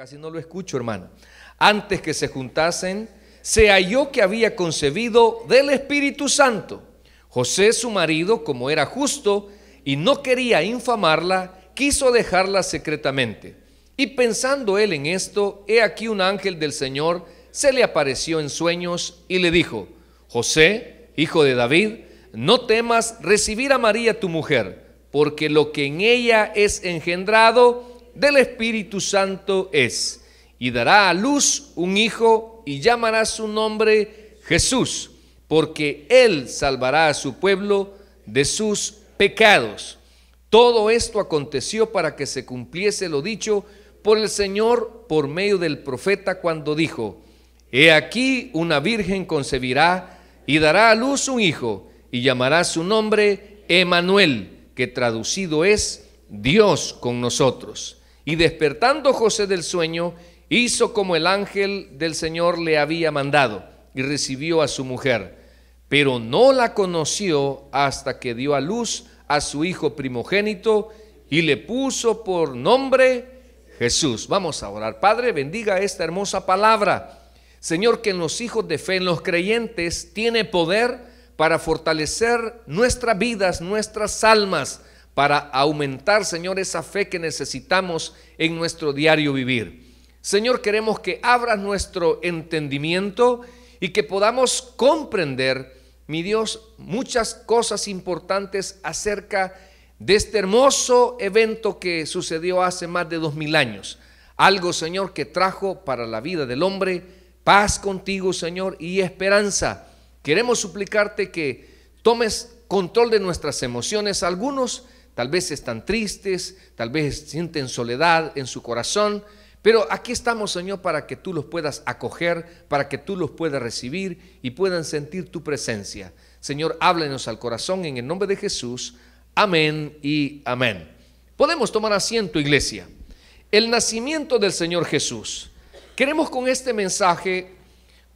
Casi no lo escucho, hermana. Antes que se juntasen, se halló que había concebido del Espíritu Santo. José, su marido, como era justo y no quería infamarla, quiso dejarla secretamente. Y pensando él en esto, he aquí un ángel del Señor se le apareció en sueños y le dijo, José, hijo de David, no temas recibir a María tu mujer, porque lo que en ella es engendrado del Espíritu Santo es, y dará a luz un hijo y llamará su nombre Jesús, porque él salvará a su pueblo de sus pecados. Todo esto aconteció para que se cumpliese lo dicho por el Señor por medio del profeta cuando dijo, He aquí una virgen concebirá y dará a luz un hijo y llamará su nombre Emanuel, que traducido es Dios con nosotros. Y despertando José del sueño, hizo como el ángel del Señor le había mandado y recibió a su mujer, pero no la conoció hasta que dio a luz a su hijo primogénito y le puso por nombre Jesús. Vamos a orar. Padre, bendiga esta hermosa palabra. Señor, que en los hijos de fe, en los creyentes, tiene poder para fortalecer nuestras vidas, nuestras almas para aumentar, Señor, esa fe que necesitamos en nuestro diario vivir. Señor, queremos que abras nuestro entendimiento y que podamos comprender, mi Dios, muchas cosas importantes acerca de este hermoso evento que sucedió hace más de dos mil años. Algo, Señor, que trajo para la vida del hombre paz contigo, Señor, y esperanza. Queremos suplicarte que tomes control de nuestras emociones. Algunos tal vez están tristes, tal vez sienten soledad en su corazón, pero aquí estamos, Señor, para que tú los puedas acoger, para que tú los puedas recibir y puedan sentir tu presencia. Señor, háblenos al corazón en el nombre de Jesús. Amén y amén. Podemos tomar asiento, iglesia. El nacimiento del Señor Jesús. Queremos con este mensaje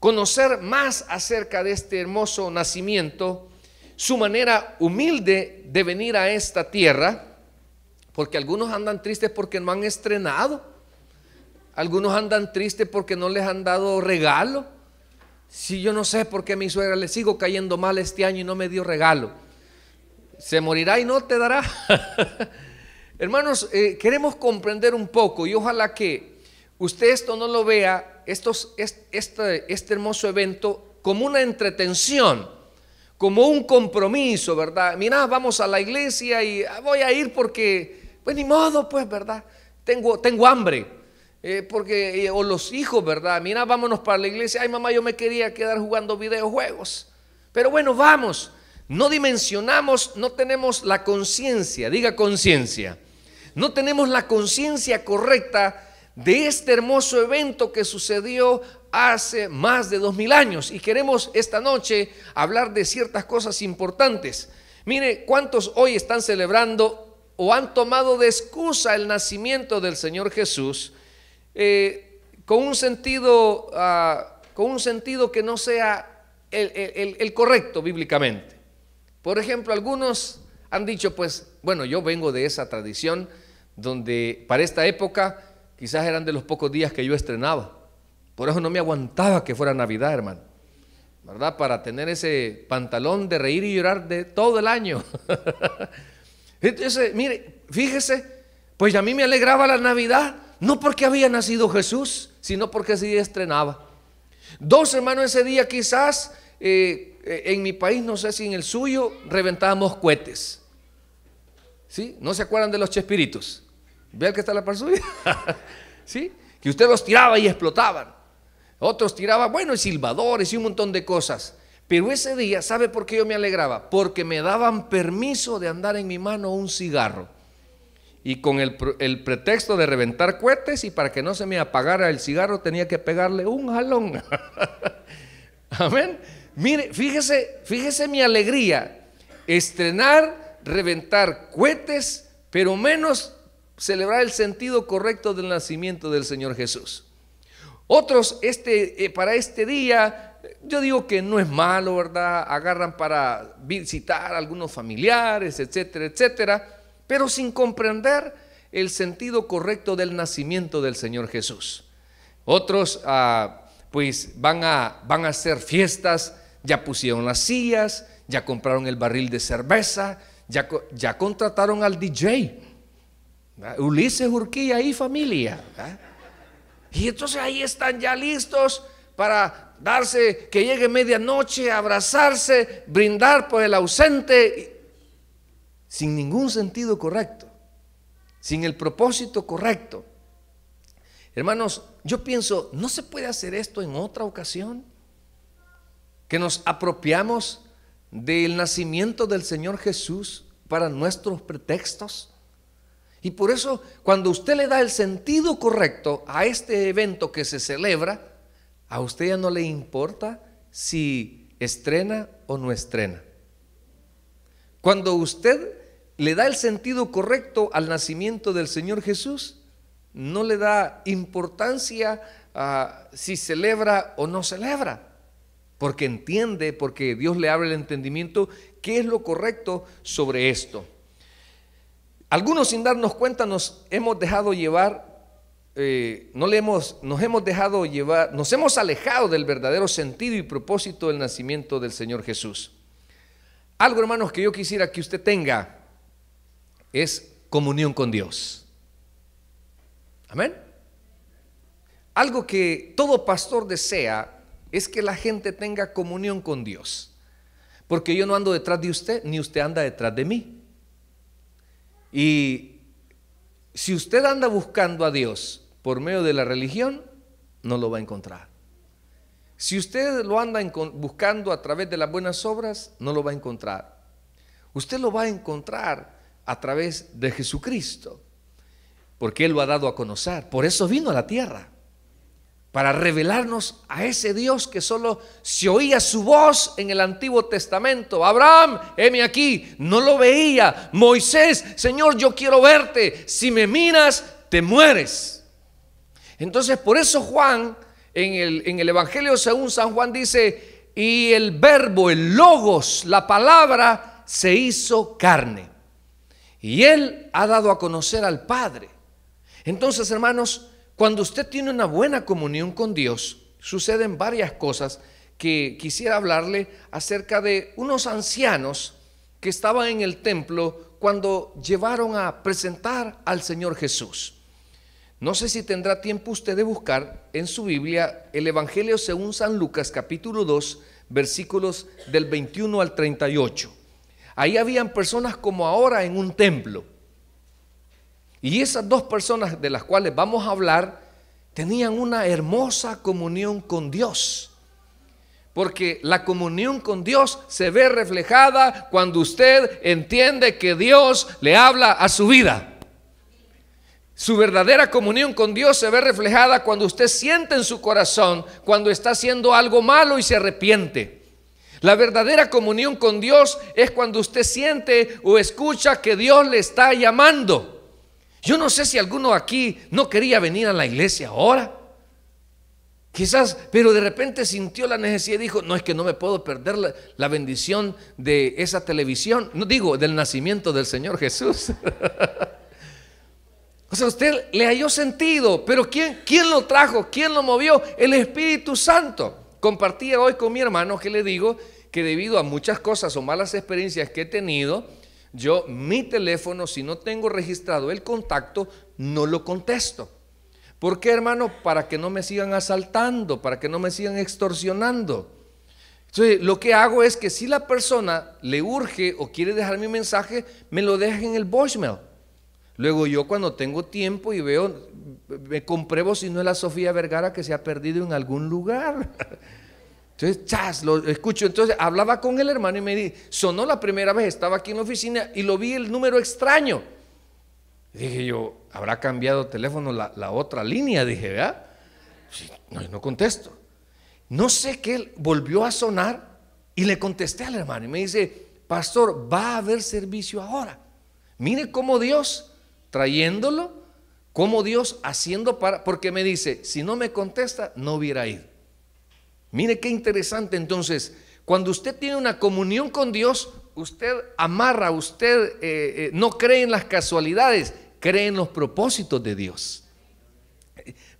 conocer más acerca de este hermoso nacimiento su manera humilde de venir a esta tierra, porque algunos andan tristes porque no han estrenado, algunos andan tristes porque no les han dado regalo. Si yo no sé por qué a mi suegra le sigo cayendo mal este año y no me dio regalo, se morirá y no te dará. Hermanos, eh, queremos comprender un poco y ojalá que usted esto no lo vea, este, este hermoso evento, como una entretención como un compromiso, ¿verdad? Mirá, vamos a la iglesia y ah, voy a ir porque, pues ni modo, pues, ¿verdad? Tengo, tengo hambre. Eh, porque, o los hijos, ¿verdad? Mirá, vámonos para la iglesia. Ay, mamá, yo me quería quedar jugando videojuegos. Pero bueno, vamos. No dimensionamos, no tenemos la conciencia, diga conciencia. No tenemos la conciencia correcta de este hermoso evento que sucedió hace más de dos mil años y queremos esta noche hablar de ciertas cosas importantes. Mire cuántos hoy están celebrando o han tomado de excusa el nacimiento del Señor Jesús eh, con, un sentido, ah, con un sentido que no sea el correcto bíblicamente. Por ejemplo, algunos han dicho, pues, bueno, yo vengo de esa tradición donde para esta época quizás eran de los pocos días que yo estrenaba por eso no me aguantaba que fuera Navidad, hermano. ¿Verdad? Para tener ese pantalón de reír y llorar de todo el año. Entonces, mire, fíjese, pues a mí me alegraba la Navidad, no porque había nacido Jesús, sino porque se estrenaba. Dos hermanos ese día quizás, eh, eh, en mi país, no sé si en el suyo, reventábamos cohetes. ¿Sí? ¿No se acuerdan de los chespiritos? Vean que está la par suya. ¿Sí? Que usted los tiraba y explotaban. Otros tiraba bueno, y silbadores y un montón de cosas. Pero ese día, ¿sabe por qué yo me alegraba? Porque me daban permiso de andar en mi mano un cigarro. Y con el, pretexto de reventar cohetes y para que no se me apagara el cigarro tenía que pegarle un jalón. Amén. Mire, fíjese, fíjese mi alegría. Estrenar, reventar cohetes, pero menos celebrar el sentido correcto del nacimiento del Señor Jesús. Otros este, eh, para este día, yo digo que no es malo, ¿verdad? Agarran para visitar a algunos familiares, etcétera, etcétera, pero sin comprender el sentido correcto del nacimiento del Señor Jesús. Otros ah, pues van a, van a hacer fiestas, ya pusieron las sillas, ya compraron el barril de cerveza, ya, ya contrataron al DJ. Ah, Ulises Urquía y familia. ¿verdad? Y entonces ahí están ya listos para darse, que llegue medianoche, abrazarse, brindar por el ausente, sin ningún sentido correcto, sin el propósito correcto. Hermanos, yo pienso, ¿no se puede hacer esto en otra ocasión? Que nos apropiamos del nacimiento del Señor Jesús para nuestros pretextos. Y por eso, cuando usted le da el sentido correcto a este evento que se celebra, a usted ya no le importa si estrena o no estrena. Cuando usted le da el sentido correcto al nacimiento del Señor Jesús, no le da importancia a si celebra o no celebra, porque entiende, porque Dios le abre el entendimiento, qué es lo correcto sobre esto. Algunos sin darnos cuenta nos hemos dejado llevar, eh, no le hemos, nos hemos dejado llevar, nos hemos alejado del verdadero sentido y propósito del nacimiento del Señor Jesús. Algo, hermanos, que yo quisiera que usted tenga es comunión con Dios. Amén. Algo que todo pastor desea es que la gente tenga comunión con Dios. Porque yo no ando detrás de usted, ni usted anda detrás de mí. Y si usted anda buscando a Dios por medio de la religión, no lo va a encontrar. Si usted lo anda buscando a través de las buenas obras, no lo va a encontrar. Usted lo va a encontrar a través de Jesucristo, porque Él lo ha dado a conocer. Por eso vino a la tierra para revelarnos a ese Dios que solo se oía su voz en el Antiguo Testamento. Abraham, heme aquí, no lo veía. Moisés, Señor, yo quiero verte. Si me miras, te mueres. Entonces, por eso Juan, en el, en el Evangelio según San Juan, dice, y el verbo, el logos, la palabra, se hizo carne. Y él ha dado a conocer al Padre. Entonces, hermanos, cuando usted tiene una buena comunión con Dios, suceden varias cosas que quisiera hablarle acerca de unos ancianos que estaban en el templo cuando llevaron a presentar al Señor Jesús. No sé si tendrá tiempo usted de buscar en su Biblia el Evangelio según San Lucas capítulo 2 versículos del 21 al 38. Ahí habían personas como ahora en un templo y esas dos personas de las cuales vamos a hablar tenían una hermosa comunión con Dios. Porque la comunión con Dios se ve reflejada cuando usted entiende que Dios le habla a su vida. Su verdadera comunión con Dios se ve reflejada cuando usted siente en su corazón cuando está haciendo algo malo y se arrepiente. La verdadera comunión con Dios es cuando usted siente o escucha que Dios le está llamando. Yo no sé si alguno aquí no quería venir a la iglesia ahora. Quizás, pero de repente sintió la necesidad y dijo, no es que no me puedo perder la, bendición de esa televisión, no digo, del nacimiento del Señor Jesús. o sea, usted le halló sentido, pero ¿quién, ¿quién lo trajo? ¿Quién lo movió? El Espíritu Santo. Compartía hoy con mi hermano que le digo que debido a muchas cosas o malas experiencias que he tenido, yo mi teléfono, si no tengo registrado el contacto, no lo contesto. ¿Por qué, hermano? Para que no me sigan asaltando, para que no me sigan extorsionando. Entonces, lo que hago es que si la persona le urge o quiere dejar mi mensaje, me lo deja en el voicemail. Luego yo cuando tengo tiempo y veo, me compruebo si no es la Sofía Vergara que se ha perdido en algún lugar. Entonces, chas, lo escucho. Entonces hablaba con el hermano y me dijo, sonó la primera vez, estaba aquí en la oficina y lo vi el número extraño. Dije yo, habrá cambiado teléfono la, otra línea, dije, ¿verdad? Sí, no, no contesto. No sé qué, volvió a sonar y le contesté al hermano y me dice, pastor, va a haber servicio ahora. Mire cómo Dios, trayéndolo, cómo Dios haciendo para, porque me dice, si no me contesta, no hubiera ido. Mire qué interesante entonces, cuando usted tiene una comunión con Dios, usted amarra, usted eh, eh, no cree en las casualidades, cree en los propósitos de Dios.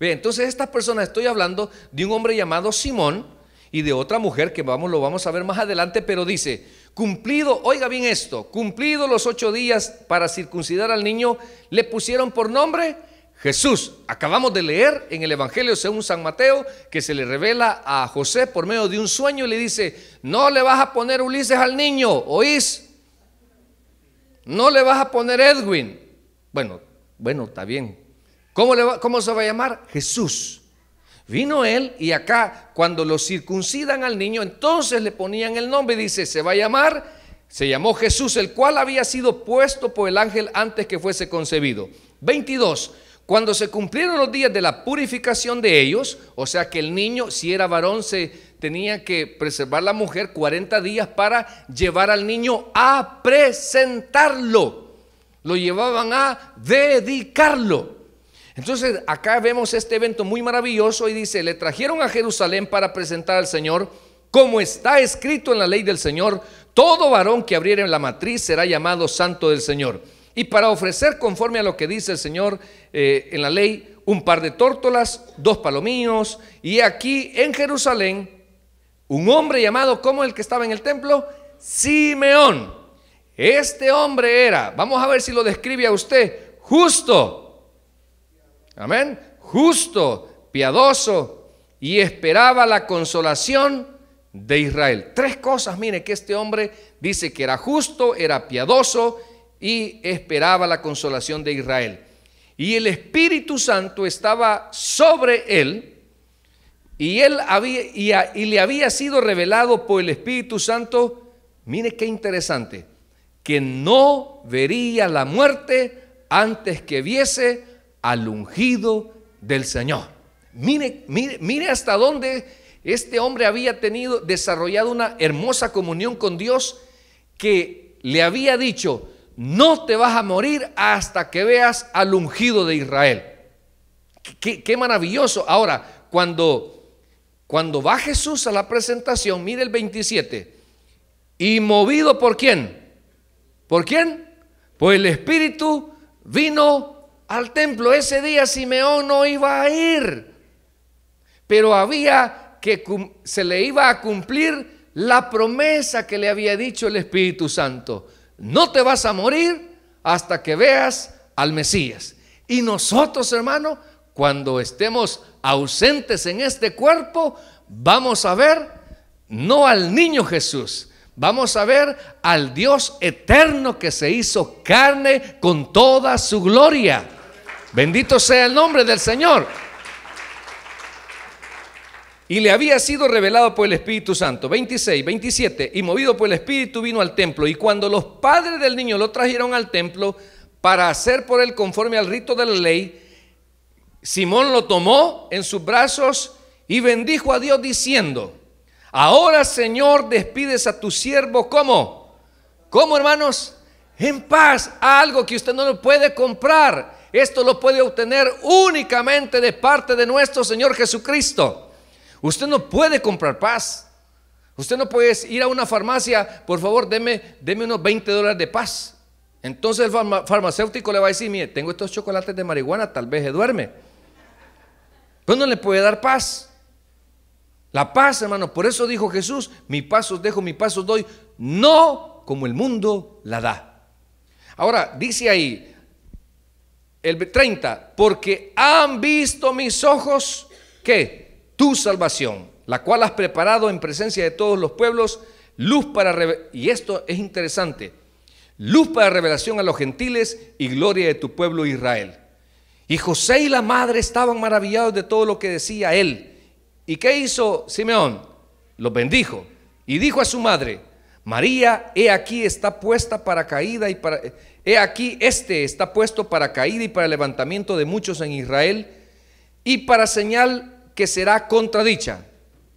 ve entonces estas personas, estoy hablando de un hombre llamado Simón y de otra mujer que vamos, lo vamos a ver más adelante, pero dice, cumplido, oiga bien esto, cumplido los ocho días para circuncidar al niño, le pusieron por nombre Jesús, acabamos de leer en el Evangelio según San Mateo que se le revela a José por medio de un sueño y le dice, no le vas a poner Ulises al niño, ¿oís? No le vas a poner Edwin. Bueno, bueno, está bien. ¿Cómo, le se va a llamar? Jesús. Vino él y acá cuando lo circuncidan al niño, entonces le ponían el nombre dice, se va a llamar, se llamó Jesús, el cual había sido puesto por el ángel antes que fuese concebido. 22. Cuando se cumplieron los días de la purificación de ellos, o sea que el niño, si era varón, se tenía que preservar la mujer 40 días para llevar al niño a presentarlo. Lo llevaban a dedicarlo. Entonces acá vemos este evento muy maravilloso y dice, le trajeron a Jerusalén para presentar al Señor, como está escrito en la ley del Señor, todo varón que abriere la matriz será llamado santo del Señor y para ofrecer conforme a lo que dice el Señor eh, en la ley, un par de tórtolas, dos palominos y aquí en Jerusalén, un hombre llamado como el que estaba en el templo, Simeón. Este hombre era, vamos a ver si lo describe a usted, justo, amén, justo, piadoso, y esperaba la consolación de Israel. Tres cosas, mire, que este hombre dice que era justo, era piadoso, y esperaba la consolación de Israel. Y el Espíritu Santo estaba sobre él y, él había, y, le había sido revelado por el Espíritu Santo, mire qué interesante, que no vería la muerte antes que viese al ungido del Señor. Mire, mire, mire hasta dónde este hombre había tenido desarrollado una hermosa comunión con Dios que le había dicho, no te vas a morir hasta que veas al ungido de Israel. Qué, maravilloso. Ahora, cuando, cuando va Jesús a la presentación, mire el 27, y movido por quién, por quién, pues el Espíritu vino al templo. Ese día Simeón no iba a ir, pero había que se le iba a cumplir la promesa que le había dicho el Espíritu Santo no te vas a morir hasta que veas al Mesías. Y nosotros, hermano, cuando estemos ausentes en este cuerpo, vamos a ver no al niño Jesús, Vamos a ver al Dios eterno que se hizo carne con toda su gloria. Bendito sea el nombre del Señor. Y le había sido revelado por el Espíritu Santo. 26, 27. Y movido por el Espíritu vino al templo. Y cuando los padres del niño lo trajeron al templo para hacer por él conforme al rito de la ley, Simón lo tomó en sus brazos y bendijo a Dios diciendo, ahora Señor despides a tu siervo. ¿Cómo? ¿Cómo hermanos? En paz, algo que usted no lo puede comprar. Esto lo puede obtener únicamente de parte de nuestro Señor Jesucristo. Usted no puede comprar paz. Usted no puede ir a una farmacia, por favor, deme, unos 20 dólares de paz. Entonces el farmacéutico le va a decir, mire, tengo estos chocolates de marihuana, tal vez se duerme. Pero pues no le puede dar paz. La paz, hermano, por eso dijo Jesús, mi paz os dejo, mi paz os doy, no como el mundo la da. Ahora, dice ahí, el 30, porque han visto mis ojos, ¿qué? tu salvación, la cual has preparado en presencia de todos los pueblos, luz para, y esto es interesante, luz para revelación a los gentiles y gloria de tu pueblo Israel. Y José y la madre estaban maravillados de todo lo que decía él. ¿Y qué hizo Simeón? Los bendijo y dijo a su madre, María, he aquí está puesta para caída y para... He aquí este está puesto para caída y para levantamiento de muchos en Israel y para señal que será contradicha,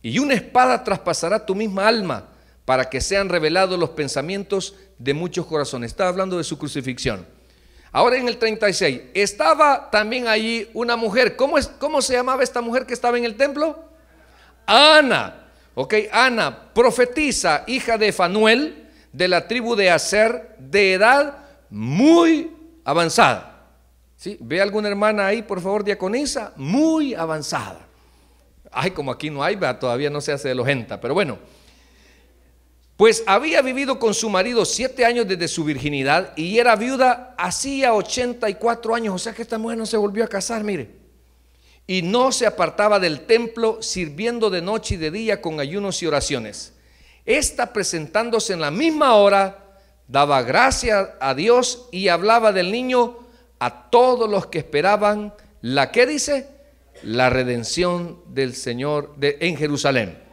y una espada traspasará tu misma alma para que sean revelados los pensamientos de muchos corazones. Estaba hablando de su crucifixión. Ahora en el 36, estaba también allí una mujer. ¿Cómo, es, ¿Cómo se llamaba esta mujer que estaba en el templo? Ana. Ok, Ana, profetiza, hija de Fanuel, de la tribu de Aser, de edad muy avanzada. ¿Sí? ¿Ve alguna hermana ahí, por favor, diaconisa? Muy avanzada. Ay, como aquí no hay, todavía no se hace de los pero bueno. Pues había vivido con su marido siete años desde su virginidad y era viuda hacía 84 años, o sea que esta mujer no se volvió a casar, mire. Y no se apartaba del templo sirviendo de noche y de día con ayunos y oraciones. Esta presentándose en la misma hora, daba gracias a Dios y hablaba del niño a todos los que esperaban la ¿qué dice la redención del Señor en Jerusalén.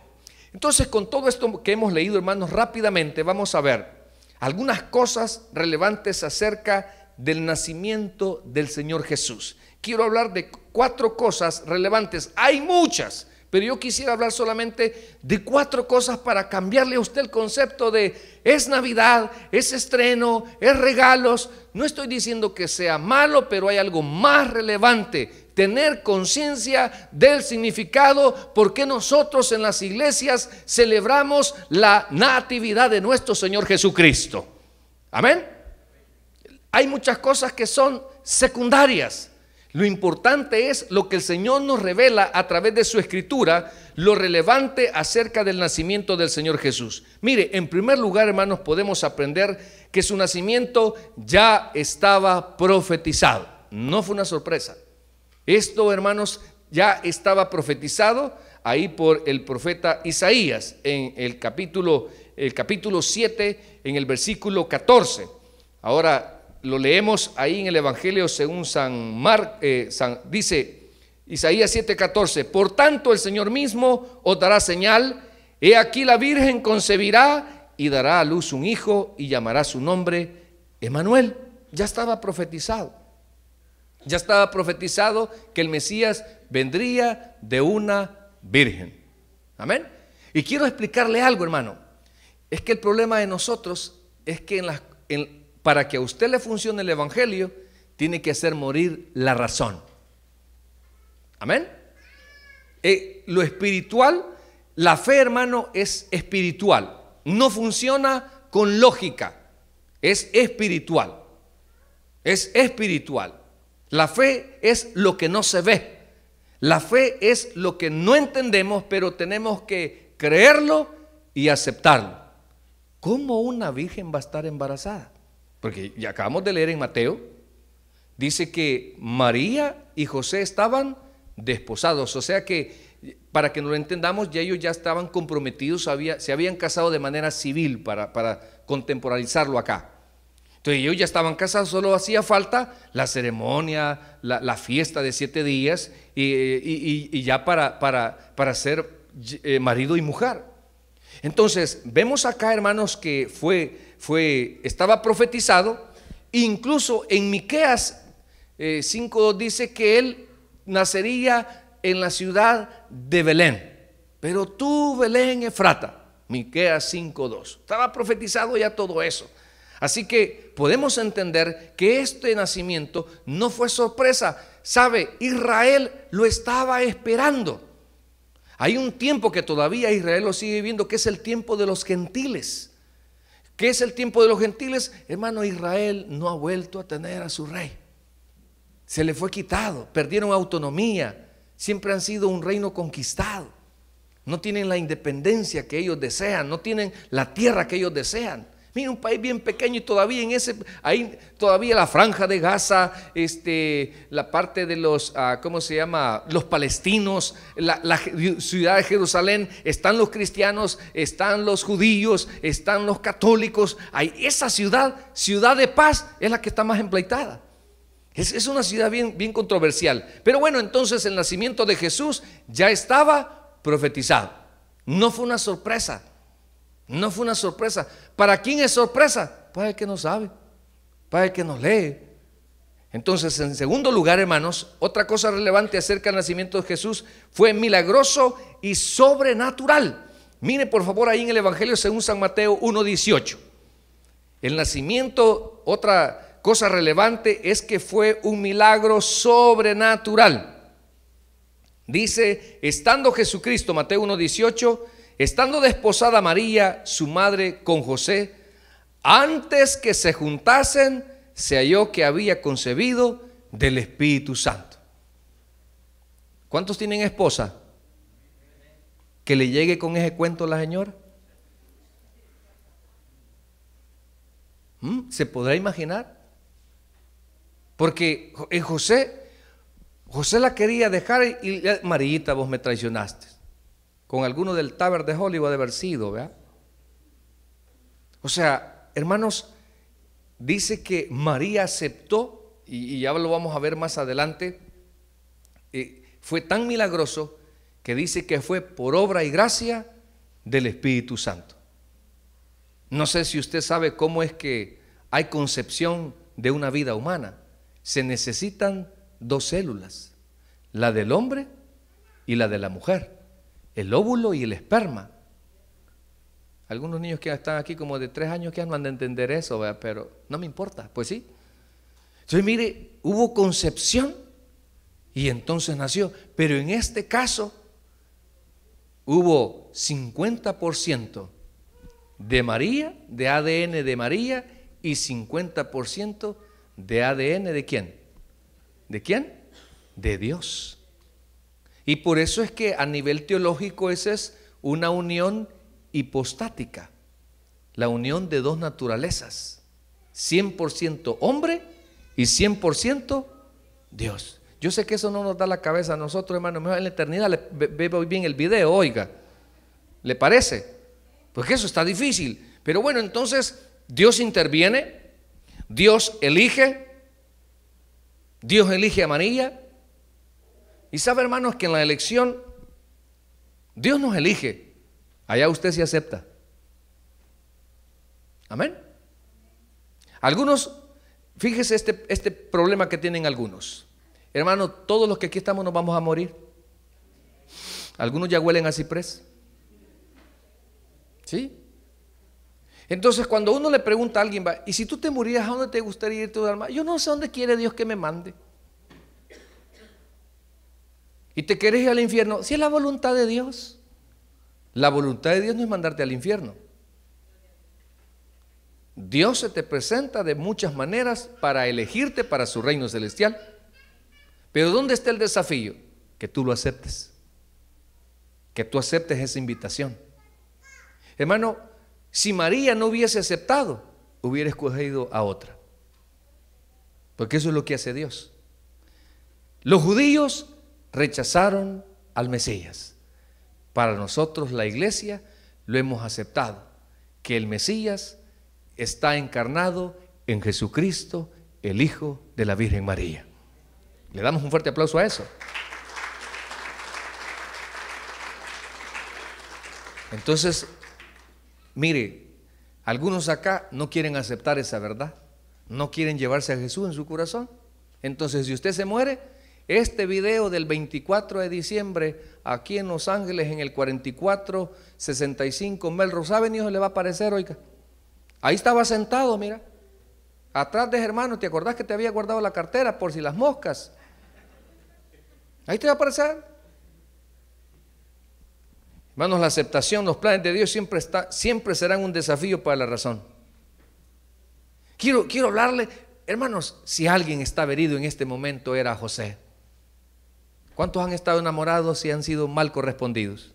Entonces, con todo esto que hemos leído, hermanos, rápidamente vamos a ver algunas cosas relevantes acerca del nacimiento del Señor Jesús. Quiero hablar de cuatro cosas relevantes. Hay muchas, pero yo quisiera hablar solamente de cuatro cosas para cambiarle a usted el concepto de es Navidad, es estreno, es regalos. No estoy diciendo que sea malo, pero hay algo más relevante tener conciencia del significado porque nosotros en las iglesias celebramos la natividad de nuestro Señor Jesucristo. Amén. Hay muchas cosas que son secundarias. Lo importante es lo que el Señor nos revela a través de su escritura, lo relevante acerca del nacimiento del Señor Jesús. Mire, en primer lugar, hermanos, podemos aprender que su nacimiento ya estaba profetizado. No fue una sorpresa. Esto, hermanos, ya estaba profetizado ahí por el profeta Isaías en el capítulo, el capítulo 7, en el versículo 14. Ahora lo leemos ahí en el Evangelio según San Marcos, eh, dice Isaías 7:14, por tanto el Señor mismo os dará señal, he aquí la Virgen concebirá y dará a luz un hijo y llamará su nombre Emanuel. Ya estaba profetizado. Ya estaba profetizado que el Mesías vendría de una virgen. Amén. Y quiero explicarle algo, hermano. Es que el problema de nosotros es que para que a usted le funcione el Evangelio, tiene que hacer morir la razón. Amén. Eh, lo espiritual, la fe, hermano, es espiritual. No funciona con lógica. Es espiritual. Es espiritual. La fe es lo que no se ve. La fe es lo que no entendemos, pero tenemos que creerlo y aceptarlo. ¿Cómo una virgen va a estar embarazada? Porque ya acabamos de leer en Mateo, dice que María y José estaban desposados, o sea que para que no lo entendamos, ya ellos ya estaban comprometidos, se habían casado de manera civil para, para contemporalizarlo acá. Entonces ellos ya estaban casados, solo hacía falta la ceremonia, la, fiesta de siete días y, ya para, para, ser eh, marido y mujer. Entonces vemos acá, hermanos, que fue, fue, estaba profetizado, incluso en Miqueas 5.2 eh, dice que él nacería en la ciudad de Belén. Pero tú, Belén Efrata, Miqueas 5.2, estaba profetizado ya todo eso. Así que podemos entender que este nacimiento no fue sorpresa. Sabe, Israel lo estaba esperando. Hay un tiempo que todavía Israel lo sigue viviendo, que es el tiempo de los gentiles. ¿Qué es el tiempo de los gentiles? Hermano, Israel no ha vuelto a tener a su rey. Se le fue quitado, perdieron autonomía, siempre han sido un reino conquistado. No tienen la independencia que ellos desean, no tienen la tierra que ellos desean. Mira, un país bien pequeño y todavía en ese, ahí todavía la franja de Gaza, este, la parte de los, ah, ¿cómo se llama? Los palestinos, la, ciudad de Jerusalén, están los cristianos, están los judíos, están los católicos. Hay esa ciudad, ciudad de paz, es la que está más empleitada. Es, una ciudad bien, bien controversial. Pero bueno, entonces el nacimiento de Jesús ya estaba profetizado. No fue una sorpresa. No fue una sorpresa. ¿Para quién es sorpresa? Para el que no sabe, para el que no lee. Entonces, en segundo lugar, hermanos, otra cosa relevante acerca del nacimiento de Jesús fue milagroso y sobrenatural. Mire por favor ahí en el Evangelio según San Mateo 1.18. El nacimiento, otra cosa relevante es que fue un milagro sobrenatural. Dice, estando Jesucristo, Mateo 1.18, estando desposada María, su madre, con José, antes que se juntasen, se halló que había concebido del Espíritu Santo. ¿Cuántos tienen esposa? Que le llegue con ese cuento la señora. ¿Mm? ¿Se podrá imaginar? Porque en José, José la quería dejar y Marita, vos me traicionaste con alguno del Taber de Hollywood de haber sido, ¿verdad? O sea, hermanos, dice que María aceptó, y, ya lo vamos a ver más adelante, eh, fue tan milagroso que dice que fue por obra y gracia del Espíritu Santo. No sé si usted sabe cómo es que hay concepción de una vida humana. Se necesitan dos células, la del hombre y la de la mujer el óvulo y el esperma. Algunos niños que están aquí como de tres años que andan de entender eso, pero no me importa, pues sí. Entonces, mire, hubo concepción y entonces nació, pero en este caso hubo 50% de María, de ADN de María y 50% de ADN de quién? ¿De quién? De Dios. Y por eso es que a nivel teológico esa es una unión hipostática, la unión de dos naturalezas, 100% hombre y 100% Dios. Yo sé que eso no nos da la cabeza a nosotros, hermano. Mejor en la eternidad le ve bien el video, oiga. ¿Le parece? Porque eso está difícil. Pero bueno, entonces Dios interviene, Dios elige, Dios elige a María, y sabe, hermanos, que en la elección Dios nos elige. Allá usted se acepta. Amén. Algunos, fíjese este, este problema que tienen algunos. Hermano, todos los que aquí estamos nos vamos a morir. Algunos ya huelen a ciprés. ¿Sí? Entonces, cuando uno le pregunta a alguien, va, ¿y si tú te murieras, a dónde te gustaría ir tu alma? Yo no sé dónde quiere Dios que me mande y te querés ir al infierno, si es la voluntad de Dios. La voluntad de Dios no es mandarte al infierno. Dios se te presenta de muchas maneras para elegirte para su reino celestial. Pero ¿dónde está el desafío? Que tú lo aceptes. Que tú aceptes esa invitación. Hermano, si María no hubiese aceptado, hubiera escogido a otra. Porque eso es lo que hace Dios. Los judíos rechazaron al Mesías. Para nosotros la iglesia lo hemos aceptado, que el Mesías está encarnado en Jesucristo, el Hijo de la Virgen María. Le damos un fuerte aplauso a eso. Entonces, mire, algunos acá no quieren aceptar esa verdad, no quieren llevarse a Jesús en su corazón. Entonces, si usted se muere, este video del 24 de diciembre aquí en Los Ángeles en el 4465 Melrose Avenue le va a aparecer, oiga. Ahí estaba sentado, mira. Atrás de hermanos. ¿te acordás que te había guardado la cartera por si las moscas? Ahí te va a aparecer. Hermanos, la aceptación, los planes de Dios siempre, siempre serán un desafío para la razón. Quiero, quiero hablarle, hermanos, si alguien está herido en este momento era José. ¿Cuántos han estado enamorados y han sido mal correspondidos?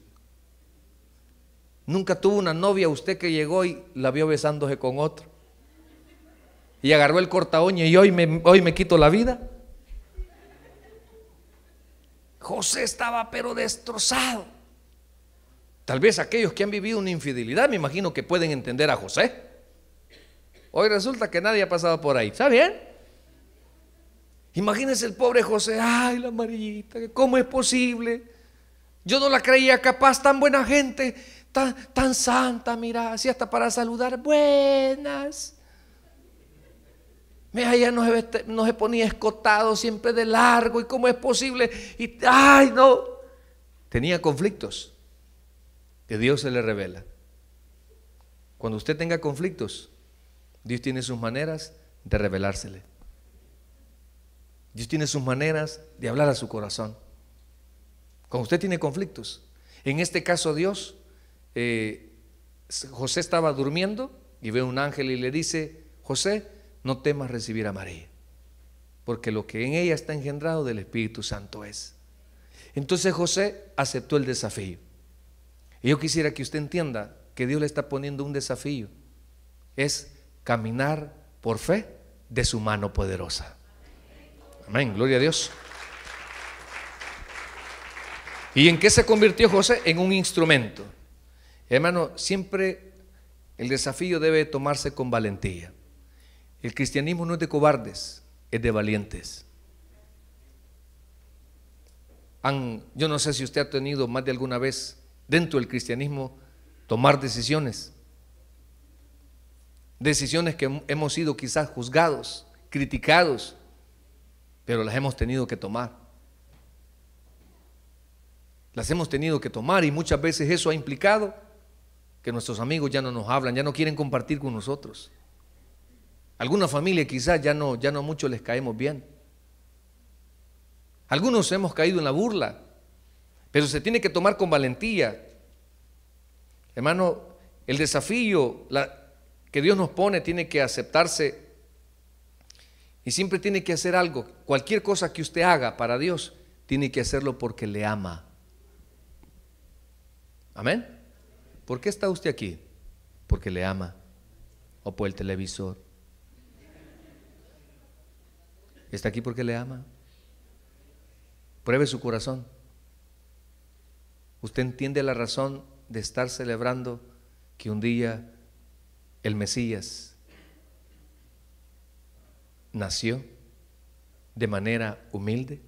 Nunca tuvo una novia usted que llegó y la vio besándose con otro. Y agarró el cortaoño y hoy me, hoy me quito la vida. José estaba pero destrozado. Tal vez aquellos que han vivido una infidelidad, me imagino que pueden entender a José. Hoy resulta que nadie ha pasado por ahí. ¿Está bien? Imagínense el pobre José, ay, la amarillita, ¿cómo es posible? Yo no la creía capaz, tan buena gente, tan, tan santa, mira, así hasta para saludar, buenas. Mira, ella no se ponía escotado siempre de largo, ¿y cómo es posible? Y, ay, no, tenía conflictos que Dios se le revela. Cuando usted tenga conflictos, Dios tiene sus maneras de revelársele. Dios tiene sus maneras de hablar a su corazón. Cuando usted tiene conflictos, en este caso Dios, eh, José estaba durmiendo y ve un ángel y le dice, José, no temas recibir a María, porque lo que en ella está engendrado del Espíritu Santo es. Entonces José aceptó el desafío. Y yo quisiera que usted entienda que Dios le está poniendo un desafío. Es caminar por fe de su mano poderosa. Amén, gloria a Dios. ¿Y en qué se convirtió José? En un instrumento. Hermano, siempre el desafío debe tomarse con valentía. El cristianismo no es de cobardes, es de valientes. yo no sé si usted ha tenido más de alguna vez dentro del cristianismo tomar decisiones. Decisiones que hemos sido quizás juzgados, criticados, pero las hemos tenido que tomar. Las hemos tenido que tomar y muchas veces eso ha implicado que nuestros amigos ya no nos hablan, ya no quieren compartir con nosotros. Alguna familia quizás ya no, ya no mucho les caemos bien. Algunos hemos caído en la burla, pero se tiene que tomar con valentía. Hermano, el desafío la, que Dios nos pone tiene que aceptarse y siempre tiene que hacer algo. Cualquier cosa que usted haga para Dios, tiene que hacerlo porque le ama. Amén. ¿Por qué está usted aquí? Porque le ama. O por el televisor. Está aquí porque le ama. Pruebe su corazón. Usted entiende la razón de estar celebrando que un día el Mesías nació de manera humilde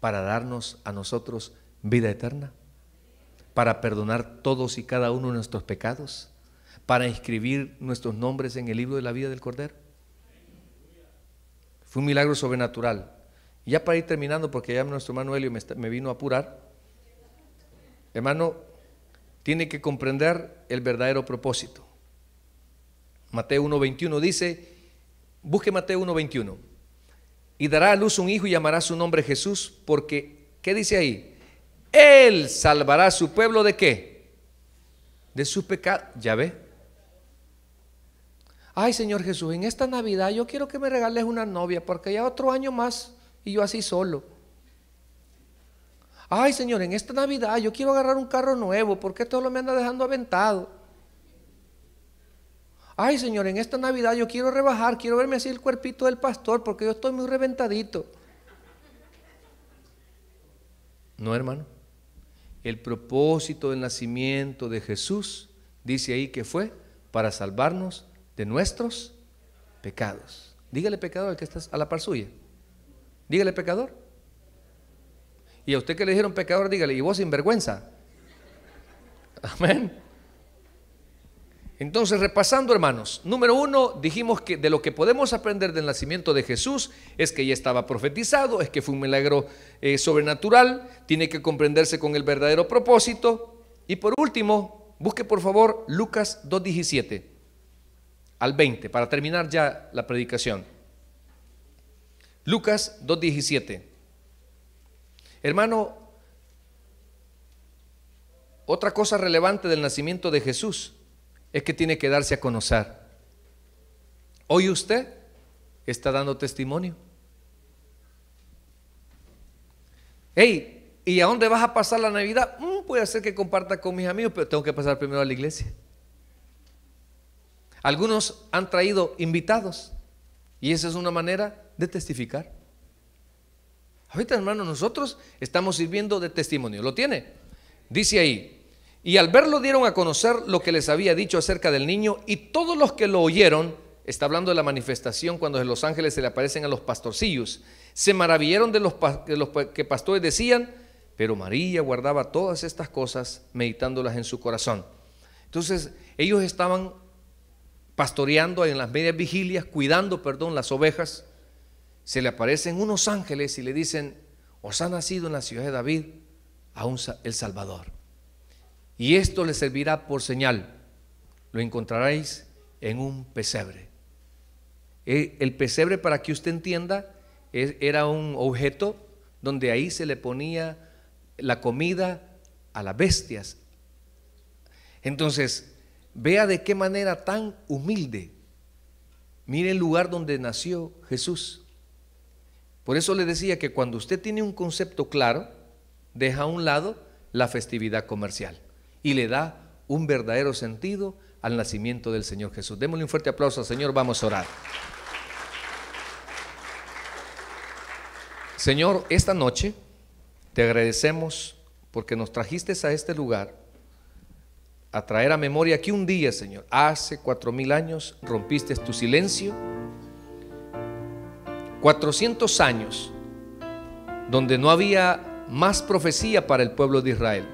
para darnos a nosotros vida eterna, para perdonar todos y cada uno de nuestros pecados, para inscribir nuestros nombres en el libro de la vida del Cordero. Fue un milagro sobrenatural. ya para ir terminando, porque ya nuestro hermano Helio me, vino a apurar, hermano, tiene que comprender el verdadero propósito. Mateo 1.21 dice, Busque Mateo 1.21. Y dará a luz un hijo y llamará su nombre Jesús, porque, ¿qué dice ahí? Él salvará a su pueblo de qué? De su pecados. ¿Ya ve? Ay, Señor Jesús, en esta Navidad yo quiero que me regales una novia, porque ya otro año más y yo así solo. Ay, Señor, en esta Navidad yo quiero agarrar un carro nuevo, porque todo lo me anda dejando aventado. Ay, Señor, en esta Navidad yo quiero rebajar, quiero verme así el cuerpito del pastor porque yo estoy muy reventadito. No, hermano. El propósito del nacimiento de Jesús dice ahí que fue para salvarnos de nuestros pecados. Dígale pecador al que estás a la par suya. Dígale pecador. Y a usted que le dijeron pecador, dígale, y vos vergüenza. Amén. Entonces, repasando hermanos, número uno, dijimos que de lo que podemos aprender del nacimiento de Jesús es que ya estaba profetizado, es que fue un milagro eh, sobrenatural, tiene que comprenderse con el verdadero propósito. Y por último, busque por favor Lucas 2.17 al 20 para terminar ya la predicación. Lucas 2.17. Hermano, otra cosa relevante del nacimiento de Jesús es que tiene que darse a conocer. Hoy usted está dando testimonio. Hey, ¿y a dónde vas a pasar la Navidad? Mm, puede ser que comparta con mis amigos, pero tengo que pasar primero a la iglesia. Algunos han traído invitados y esa es una manera de testificar. Ahorita, hermano, nosotros estamos sirviendo de testimonio. ¿Lo tiene? Dice ahí, y al verlo dieron a conocer lo que les había dicho acerca del niño y todos los que lo oyeron, está hablando de la manifestación cuando los ángeles se le aparecen a los pastorcillos, se maravillaron de los, que pastores decían, pero María guardaba todas estas cosas meditándolas en su corazón. Entonces ellos estaban pastoreando en las medias vigilias, cuidando, perdón, las ovejas. Se le aparecen unos ángeles y le dicen, os ha nacido en la ciudad de David a el Salvador y esto le servirá por señal. Lo encontraréis en un pesebre. E, el pesebre, para que usted entienda, era un objeto donde ahí se le ponía la comida a las bestias. Entonces, vea de qué manera tan humilde. Mire el lugar donde nació Jesús. Por eso le decía que cuando usted tiene un concepto claro, deja a un lado la festividad comercial y le da un verdadero sentido al nacimiento del Señor Jesús. Démosle un fuerte aplauso al Señor, vamos a orar. Señor, esta noche te agradecemos porque nos trajiste a este lugar a traer a memoria que un día, Señor, hace cuatro mil años rompiste tu silencio. 400 años donde no había más profecía para el pueblo de Israel.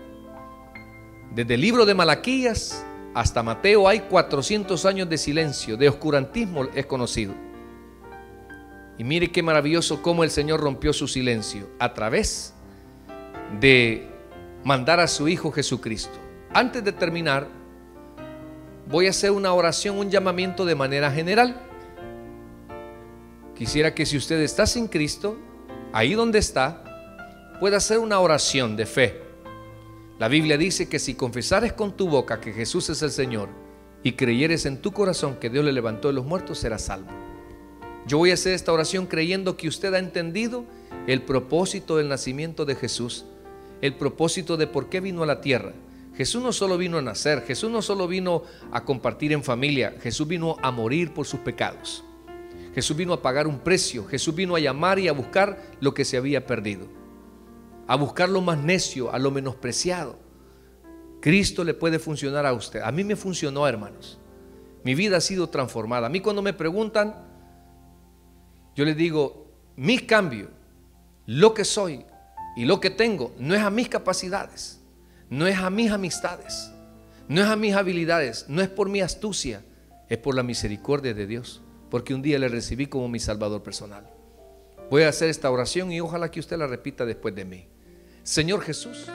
Desde el libro de Malaquías hasta Mateo hay 400 años de silencio, de oscurantismo es conocido. Y mire qué maravilloso cómo el Señor rompió su silencio a través de mandar a su Hijo Jesucristo. Antes de terminar, voy a hacer una oración, un llamamiento de manera general. Quisiera que si usted está sin Cristo, ahí donde está, pueda hacer una oración de fe la Biblia dice que si confesares con tu boca que Jesús es el Señor y creyeres en tu corazón que Dios le levantó de los muertos, serás salvo. Yo voy a hacer esta oración creyendo que usted ha entendido el propósito del nacimiento de Jesús, el propósito de por qué vino a la tierra. Jesús no solo vino a nacer, Jesús no solo vino a compartir en familia, Jesús vino a morir por sus pecados. Jesús vino a pagar un precio, Jesús vino a llamar y a buscar lo que se había perdido a buscar lo más necio, a lo menospreciado. Cristo le puede funcionar a usted. A mí me funcionó, hermanos. Mi vida ha sido transformada. A mí cuando me preguntan, yo les digo, mi cambio, lo que soy y lo que tengo, no es a mis capacidades, no es a mis amistades, no es a mis habilidades, no es por mi astucia, es por la misericordia de Dios, porque un día le recibí como mi Salvador personal. Voy a hacer esta oración y ojalá que usted la repita después de mí. Señor Jesús.